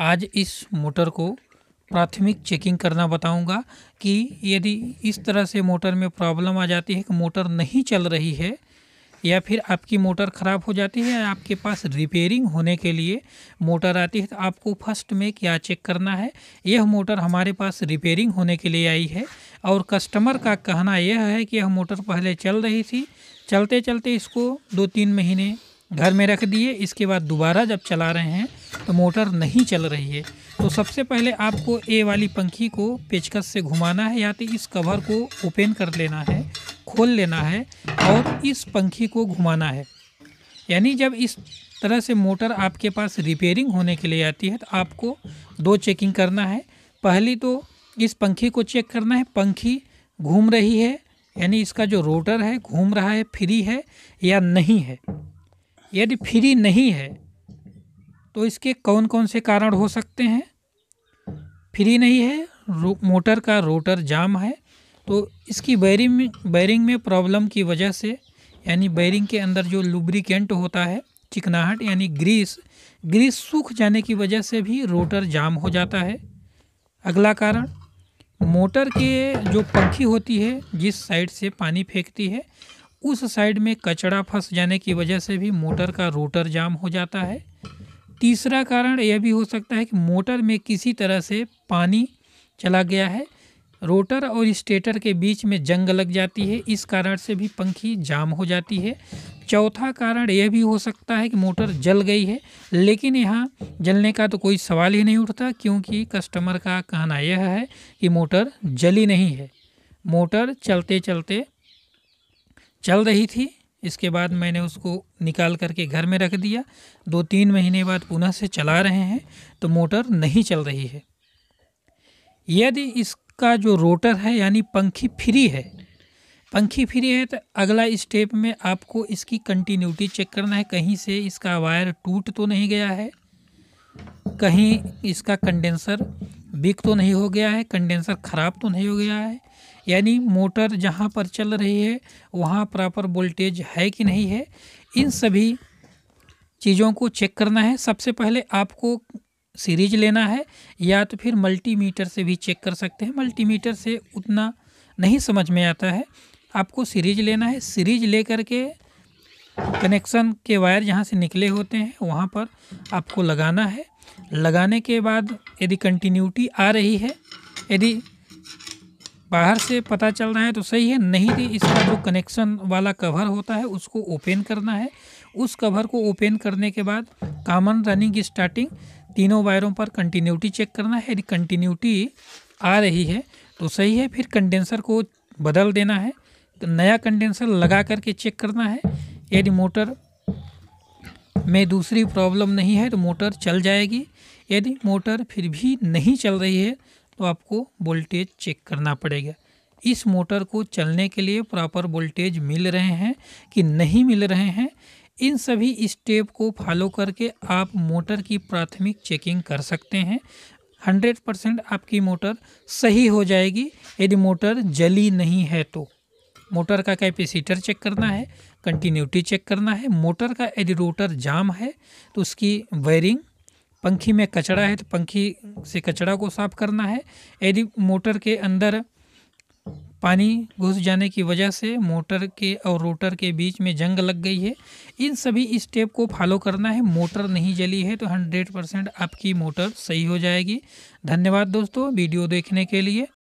आज इस मोटर को प्राथमिक चेकिंग करना बताऊंगा कि यदि इस तरह से मोटर में प्रॉब्लम आ जाती है कि मोटर नहीं चल रही है या फिर आपकी मोटर ख़राब हो जाती है या आपके पास रिपेयरिंग होने के लिए मोटर आती है तो आपको फर्स्ट में क्या चेक करना है यह मोटर हमारे पास रिपेयरिंग होने के लिए आई है और कस्टमर का कहना यह है कि यह मोटर पहले चल रही थी चलते चलते इसको दो तीन महीने घर में रख दिए इसके बाद दोबारा जब चला रहे हैं मोटर नहीं चल रही है तो सबसे पहले आपको ए वाली पंखी को पेचकस से घुमाना है या तो इस कवर को ओपन कर लेना है खोल लेना है और इस पंखी को घुमाना है यानी जब इस तरह से मोटर आपके पास रिपेयरिंग होने के लिए आती है तो आपको दो चेकिंग करना है पहली तो इस पंखी को चेक करना है पंखी घूम रही है यानी इसका जो रोटर है घूम रहा है फ्री है या नहीं है यदि फ्री नहीं है तो इसके कौन कौन से कारण हो सकते हैं फ्री नहीं है मोटर का रोटर जाम है तो इसकी बैरिंग में बैरिंग में प्रॉब्लम की वजह से यानी बैरिंग के अंदर जो लुब्रिकेंट होता है चिकनाहट यानी ग्रीस ग्रीस सूख जाने की वजह से भी रोटर जाम हो जाता है अगला कारण मोटर के जो पंखी होती है जिस साइड से पानी फेंकती है उस साइड में कचड़ा फंस जाने की वजह से भी मोटर का रोटर जाम हो जाता है तीसरा कारण यह भी हो सकता है कि मोटर में किसी तरह से पानी चला गया है रोटर और स्टेटर के बीच में जंग लग जाती है इस कारण से भी पंखी जाम हो जाती है चौथा कारण यह भी हो सकता है कि मोटर जल गई है लेकिन यहाँ जलने का तो कोई सवाल ही नहीं उठता क्योंकि कस्टमर का कहना यह है कि मोटर जली नहीं है मोटर चलते चलते चल रही थी इसके बाद मैंने उसको निकाल करके घर में रख दिया दो तीन महीने बाद पुनः से चला रहे हैं तो मोटर नहीं चल रही है यदि इसका जो रोटर है यानी पंखी फ्री है पंखी फ्री है तो अगला स्टेप में आपको इसकी कंटिन्यूटी चेक करना है कहीं से इसका वायर टूट तो नहीं गया है कहीं इसका कंडेंसर बिक तो नहीं हो गया है कंडेंसर ख़राब तो नहीं हो गया है यानी मोटर जहाँ पर चल रही है वहाँ प्रॉपर वोल्टेज है कि नहीं है इन सभी चीज़ों को चेक करना है सबसे पहले आपको सीरीज लेना है या तो फिर मल्टीमीटर से भी चेक कर सकते हैं मल्टीमीटर से उतना नहीं समझ में आता है आपको सीरीज लेना है सीरीज ले करके कनेक्शन के वायर जहाँ से निकले होते हैं वहाँ पर आपको लगाना है लगाने के बाद यदि कंटिन्यूटी आ रही है यदि बाहर से पता चल रहा है तो सही है नहीं तो इसका जो कनेक्शन वाला कवर होता है उसको ओपन करना है उस कवर को ओपन करने के बाद कामन रनिंग स्टार्टिंग तीनों वायरों पर कंटिन्यूटी चेक करना है यदि कंटिन्यूटी आ रही है तो सही है फिर कंडेंसर को बदल देना है नया कंडेंसर लगा करके चेक करना है यदि मोटर में दूसरी प्रॉब्लम नहीं है तो मोटर चल जाएगी यदि मोटर फिर भी नहीं चल रही है तो आपको वोल्टेज चेक करना पड़ेगा इस मोटर को चलने के लिए प्रॉपर वोल्टेज मिल रहे हैं कि नहीं मिल रहे हैं इन सभी स्टेप को फॉलो करके आप मोटर की प्राथमिक चेकिंग कर सकते हैं 100 परसेंट आपकी मोटर सही हो जाएगी यदि मोटर जली नहीं है तो मोटर का कैपेसिटर चेक करना है कंटिन्यूटी चेक करना है मोटर का यदि रोटर जाम है तो उसकी वायरिंग पंखी में कचरा है तो पंखी से कचरा को साफ करना है यदि मोटर के अंदर पानी घुस जाने की वजह से मोटर के और रोटर के बीच में जंग लग गई है इन सभी स्टेप को फॉलो करना है मोटर नहीं जली है तो 100 परसेंट आपकी मोटर सही हो जाएगी धन्यवाद दोस्तों वीडियो देखने के लिए